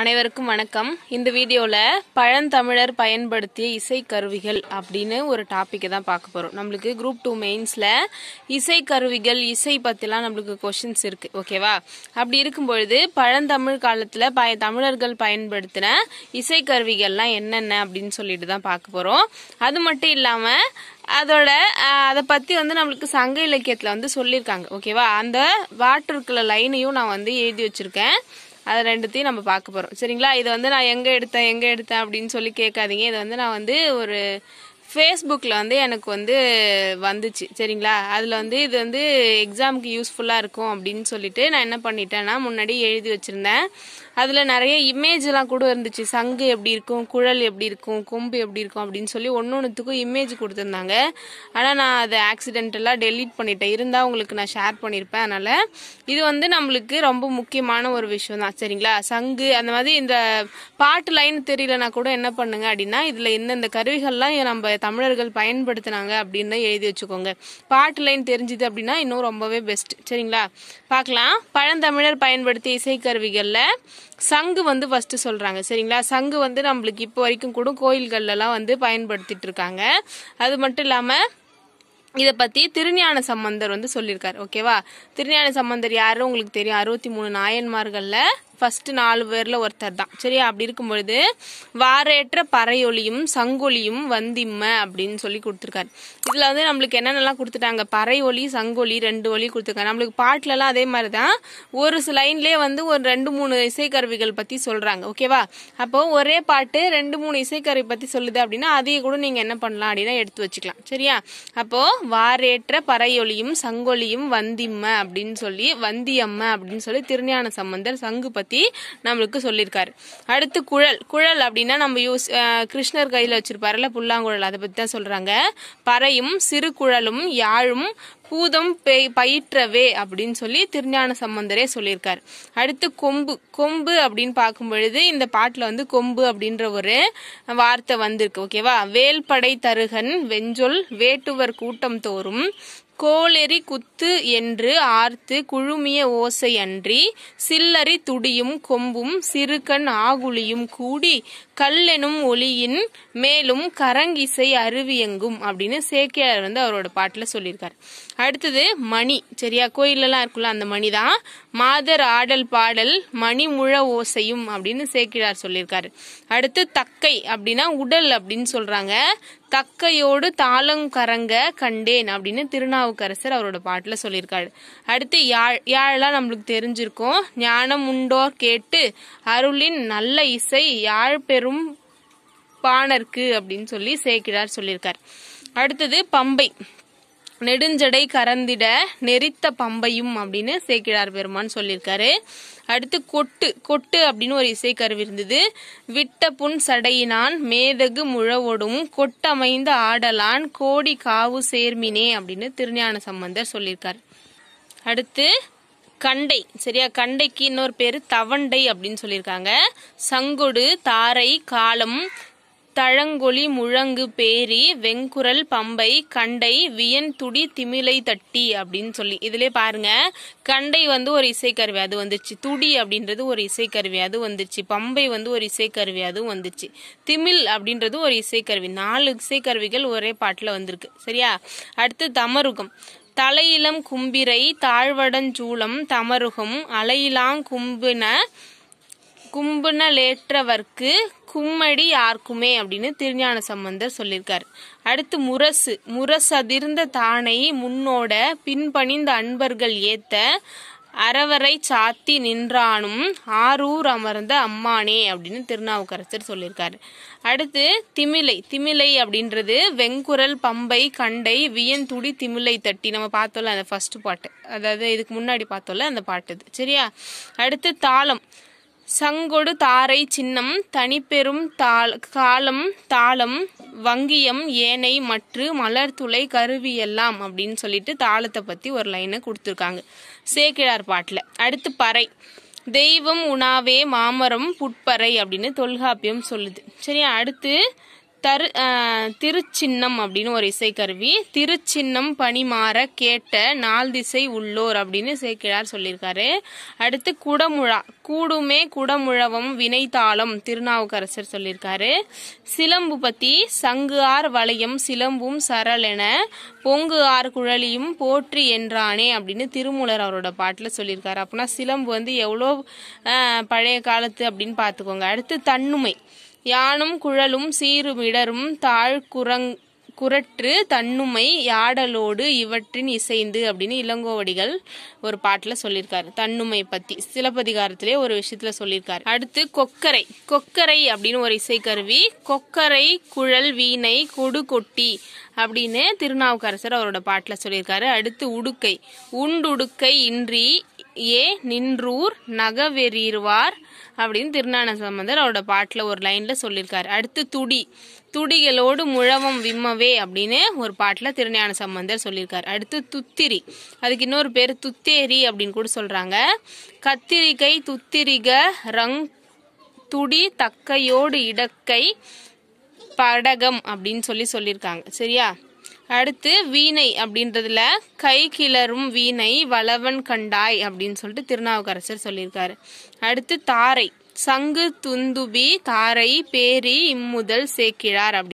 அனைவருக்கும் வணக்கம் இந்த வீடியோவில் பழந்தமிழர் பயன்படுத்திய இசை கருவிகள் அப்படின்னு ஒரு டாப்பிக்கை தான் பார்க்க போகிறோம் நம்மளுக்கு குரூப் டூ மெயின்ஸில் இசை கருவிகள் இசை பற்றிலாம் நம்மளுக்கு கொஷின்ஸ் இருக்குது ஓகேவா அப்படி இருக்கும் பொழுது பழந்தமிழ் காலத்தில் பய தமிழர்கள் பயன்படுத்தின இசை கருவிகள்லாம் என்னென்ன அப்படின்னு சொல்லிட்டு தான் பார்க்க போகிறோம் அது மட்டும் இல்லாமல் அதோட அதை பற்றி வந்து நம்மளுக்கு சங்க இலக்கியத்தில் வந்து சொல்லியிருக்காங்க ஓகேவா அந்த வாட்டருக்குள்ள லைனையும் நான் வந்து எழுதி வச்சுருக்கேன் அது ரெண்டுத்தையும் நம்ம பார்க்க போகிறோம் சரிங்களா இது வந்து நான் எங்கே எடுத்தேன் எங்கே எடுத்தேன் அப்படின்னு சொல்லி கேட்காதீங்க இதை வந்து நான் வந்து ஒரு ஃபேஸ்புக்கில் வந்து எனக்கு வந்து வந்துச்சு சரிங்களா அதில் வந்து இது வந்து எக்ஸாமுக்கு யூஸ்ஃபுல்லாக இருக்கும் அப்படின்னு சொல்லிட்டு நான் என்ன பண்ணிட்டேன்னா முன்னாடி எழுதி வச்சுருந்தேன் அதில் நிறைய இமேஜ்லாம் கூட இருந்துச்சு சங்கு எப்படி இருக்கும் குழல் எப்படி இருக்கும் கொம்பு எப்படி இருக்கும் அப்படின்னு சொல்லி ஒன்று ஒன்றுத்துக்கும் இமேஜ் கொடுத்துருந்தாங்க ஆனால் நான் அதை ஆக்சிடென்டெல்லாம் டெலீட் பண்ணிட்டேன் இருந்தால் உங்களுக்கு நான் ஷேர் பண்ணியிருப்பேன் அதனால் இது வந்து நம்மளுக்கு ரொம்ப முக்கியமான ஒரு விஷயம் தான் சரிங்களா சங்கு அந்த மாதிரி இந்த பாட்டு லைன் தெரியலனா கூட என்ன பண்ணுங்க அப்படின்னா இதில் இந்தந்த கருவிகள்லாம் நம்ம தமிழர்கள் பயன்படுத்தினாங்க அப்படின்னு எழுதி வச்சுக்கோங்க பாட்டு லைன் தெரிஞ்சுது அப்படின்னா இன்னும் ரொம்பவே பெஸ்ட் சரிங்களா பார்க்கலாம் பழந்தமிழர் பயன்படுத்திய இசைக்கருவிகளில் சங்கு வந்து ஃபர்ஸ்ட் சொல்றாங்க சரிங்களா சங்கு வந்து நம்மளுக்கு இப்போ வரைக்கும் கூட கோயில்கள்லாம் வந்து பயன்படுத்திட்டு இருக்காங்க அது மட்டும் இல்லாம இதை பற்றி திருஞான சம்பந்தர் வந்து சொல்லியிருக்காரு ஓகேவா திருஞான சம்பந்தர் யாரும் உங்களுக்கு தெரியும் அறுபத்தி மூணு நாயன்மார்களில் ஃபஸ்ட்டு நாலு பேரில் ஒருத்தர் தான் சரியா அப்படி இருக்கும்பொழுது வாரேற்ற பறையொலியும் சங்கொலியும் வந்திம்ம அப்படின்னு சொல்லி கொடுத்துருக்காரு இதில் வந்து நம்மளுக்கு என்னென்னலாம் கொடுத்துட்டாங்க பறை ஒலி சங்கொலி ரெண்டு ஒலி கொடுத்துருக்காங்க நம்மளுக்கு பாட்டிலலாம் அதே மாதிரி தான் ஒரு லைன்லேயே வந்து ஒரு ரெண்டு மூணு இசைக்கருவிகள் பற்றி சொல்கிறாங்க ஓகேவா அப்போ ஒரே பாட்டு ரெண்டு மூணு இசைக்கருவி பற்றி சொல்லுது அப்படின்னா அதையே கூட நீங்கள் என்ன பண்ணலாம் அப்படின்னா எடுத்து வச்சுக்கலாம் சரியா அப்போது வாரேற்ற பறையொலியும் சங்கொலியும் வந்திம்ம அப்படின்னு சொல்லி வந்தியம்ம அப்படின்னு சொல்லி திருஞான சம்பந்தர் சங்கு பற்றி பற்றி நம்மளுக்கு சொல்லியிருக்காரு அடுத்து குழல் குழல் அப்படின்னா நம்ம யூஸ் கிருஷ்ணர் கையில் வச்சிருப்பாருல்ல புல்லாங்குழல் அதை பற்றி தான் சொல்கிறாங்க பறையும் சிறு குழலும் யாழும் பூதம் பயிற்றவே அப்படின்னு சொல்லி திருஞான சம்பந்தரே சொல்லியிருக்காரு அடுத்து கொம்பு கொம்பு அப்படின்னு பார்க்கும் பொழுது இந்த பாட்டில் வந்து கொம்பு அப்படின்ற ஒரு வார்த்தை வந்திருக்கு ஓகேவா வேல்படை தருகன் வெஞ்சொல் வேட்டுவர் கூட்டம் தோறும் கோளெறி குத்து என்று ஆர்த்து குழுமிய ஓசையன்றி சில்லறி துடியும் கொம்பும் சிறுகண் ஆகுலியும் கூடி கல்லெனும் ஒளியின் மேலும் கரங்கிசை அருவியெங்கும் அப்படின்னு சேக்கியார் வந்து அவரோட பாட்டில் சொல்லியிருக்காரு அடுத்தது மணி சரியா கோயிலெல்லாம் இருக்குல்ல அந்த மணி தான் மாதர் ஆடல் பாடல் மணி முழ ஓசையும் அப்படின்னு சேக்கிழார் சொல்லியிருக்காரு அடுத்து தக்கை அப்படின்னா உடல் அப்படின்னு சொல்றாங்க தக்கையோடு தாளம் கரங்க கண்டேன் அப்படின்னு திருநாவுக்கரசர் அவரோட பாட்டில் சொல்லியிருக்காரு அடுத்து யாழ் யாழெல்லாம் நம்மளுக்கு தெரிஞ்சிருக்கோம் ஞானம் உண்டோர் கேட்டு அருளின் நல்ல இசை யாழ் பெரும் பாணர்க்கு அப்படின்னு சொல்லி சேக்கிழார் சொல்லியிருக்கார் அடுத்தது பம்பை நெடுஞ்சடை கரந்திட நெறித்த பம்பையும் அப்படின்னு சேக்கிழார் பெருமான் சொல்லியிருக்காரு அடுத்து கொட்டு கொட்டு அப்படின்னு ஒரு இசைக்கருவி இருந்தது விட்ட புன் சடையினான் மேதகு முழவோடும் கொட்டமைந்த ஆடலான் கோடி காவு சேர்மினே அப்படின்னு திருஞான சம்பந்தர் சொல்லியிருக்கார் அடுத்து கண்டை சரியா கண்டைக்கு இன்னொரு பேர் தவண்டை அப்படின்னு சொல்லியிருக்காங்க சங்குடு தாரை காலம் தழங்கொழி முழங்கு பேரி வெங்குரல் பம்பை கண்டை வியன் துடி திமிலை தட்டி அப்படின்னு சொல்லி இதிலே பாருங்க கண்டை வந்து ஒரு இசைக்கருவி அது வந்துச்சு துடி அப்படின்றது ஒரு இசைக்கருவி அது வந்துச்சு பம்பை வந்து ஒரு இசைக்கருவி அதுவும் வந்துச்சு திமில் அப்படின்றது ஒரு இசைக்கருவி நாலு இசைக்கருவிகள் ஒரே பாட்டில் வந்திருக்கு சரியா அடுத்து தமருகம் தலையிலம் கும்பிரை தாழ்வடஞ்சூளம் தமருகம் அலையிலாங் கும்பின கும்புணலேற்றவர்க்கு கும்மடி யாருக்குமே அப்படின்னு திருஞான சம்பந்தர் சொல்லியிருக்காரு அடுத்து முரசு முரசதிர்ந்த தானை முன்னோட பின்பணிந்த அன்பர்கள் ஏத்த அறவரை சாத்தி நின்றானும் ஆரூர் அமர்ந்த அம்மானே அப்படின்னு திருநாவுக்கரசர் சொல்லியிருக்காரு அடுத்து திமிலை திமிலை அப்படின்றது வெங்குரல் பம்பை கண்டை வியந்துடி திமிலை தட்டி நம்ம பார்த்தோம்ல அந்த ஃபர்ஸ்ட் பாட்டு அதாவது இதுக்கு முன்னாடி பார்த்தோம்ல அந்த பாட்டு சரியா அடுத்து தாளம் சங்கொடு தாரை சின்னம் தனிப்பெரும் தாள் காலம் தாளம் வங்கியம் ஏனை மற்று கருவி எல்லாம் அப்படின்னு சொல்லிட்டு தாளத்தை பற்றி ஒரு லைனை கொடுத்துருக்காங்க சேக்கிழார் பாட்டில் அடுத்து பறை தெய்வம் உணாவே மாமரம் புட்பறை அப்படின்னு தொல்காப்பியம் சொல்லுது சரியா அடுத்து தரு திருச்சின்னம் அப்படின்னு ஒரு இசைக்கருவி திருச்சின்னம் பணிமாற கேட்ட நால் திசை உள்ளோர் அப்படின்னு சேக்கிழார் சொல்லியிருக்காரு அடுத்து குடமுழா கூடுமே குடமுழவம் வினைத்தாளம் திருநாவுக்கரசர் சொல்லியிருக்காரு சிலம்பு பத்தி சங்கு ஆர் வளையம் சிலம்பும் சரளென பொங்கு ஆர் குழலியும் போற்றி என்றானே அப்படின்னு திருமூலர் அவரோட பாட்டில் சொல்லியிருக்காரு அப்படின்னா சிலம்பு வந்து எவ்வளோ பழைய காலத்து அப்படின்னு பார்த்துக்கோங்க அடுத்து தன்னுமை யானும் குழலும் சீருமிடரும் தாழ்குரங் குரற்று தன்னுமை யாடலோடு இவற்றின் இசைந்து அப்படின்னு இளங்கோவடிகள் ஒரு பாட்டில் சொல்லியிருக்காரு தன்னுமை பற்றி சிலப்பதிகாரத்திலே ஒரு விஷயத்தில் சொல்லியிருக்காரு அடுத்து கொக்கரை கொக்கரை அப்படின்னு ஒரு இசைக்கருவி கொக்கரை குழல் வீணை கொடு கொட்டி அப்படின்னு திருநாவுக்கரசர் அவரோட பாட்டில் சொல்லியிருக்காரு அடுத்து உடுக்கை உண்டுடுக்கை இன்றி ஏ நின்றூர் நகவெறீர்வார் அப்படின்னு திருநான சம்பந்தர் அவரோட பாட்டில் ஒரு லைனில் சொல்லியிருக்காரு அடுத்து துடி துடிகளோடு முழவம் விம்மவே அப்படின்னு ஒரு பாட்டில் திருஞான சம்பந்தர் சொல்லியிருக்காரு அடுத்து துத்திரி அதுக்கு இன்னொரு பேர் துத்தேரி அப்படின்னு கூட சொல்கிறாங்க கத்திரிக்கை துத்திரிக ரங் துடி தக்கையோடு இடக்கை படகம் அப்படின்னு சொல்லி சொல்லியிருக்காங்க சரியா அடுத்து வீணை அப்படின்றதுல கை கிளறும் வீணை வளவன் கண்டாய் அப்படின்னு சொல்லிட்டு திருநாவுக்கரசர் சொல்லியிருக்காரு அடுத்து தாரை சங்கு துந்துபி தாரை பேரி இம்முதல் சேக்கிழார் அப்படி